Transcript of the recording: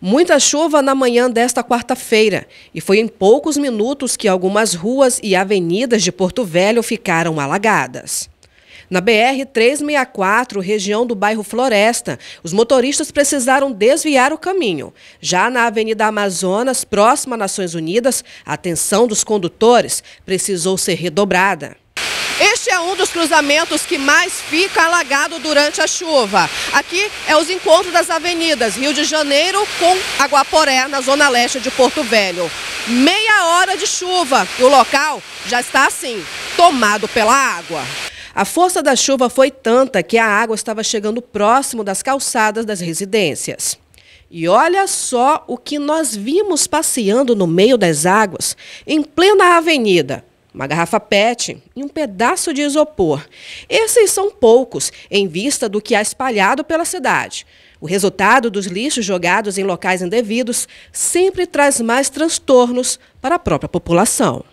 Muita chuva na manhã desta quarta-feira e foi em poucos minutos que algumas ruas e avenidas de Porto Velho ficaram alagadas. Na BR-364, região do bairro Floresta, os motoristas precisaram desviar o caminho. Já na Avenida Amazonas, próxima a Nações Unidas, a atenção dos condutores precisou ser redobrada. Este é um dos cruzamentos que mais fica alagado durante a chuva. Aqui é os encontros das avenidas Rio de Janeiro com Aguaporé, na zona leste de Porto Velho. Meia hora de chuva e o local já está assim, tomado pela água. A força da chuva foi tanta que a água estava chegando próximo das calçadas das residências. E olha só o que nós vimos passeando no meio das águas, em plena avenida uma garrafa PET e um pedaço de isopor. Esses são poucos em vista do que há espalhado pela cidade. O resultado dos lixos jogados em locais indevidos sempre traz mais transtornos para a própria população.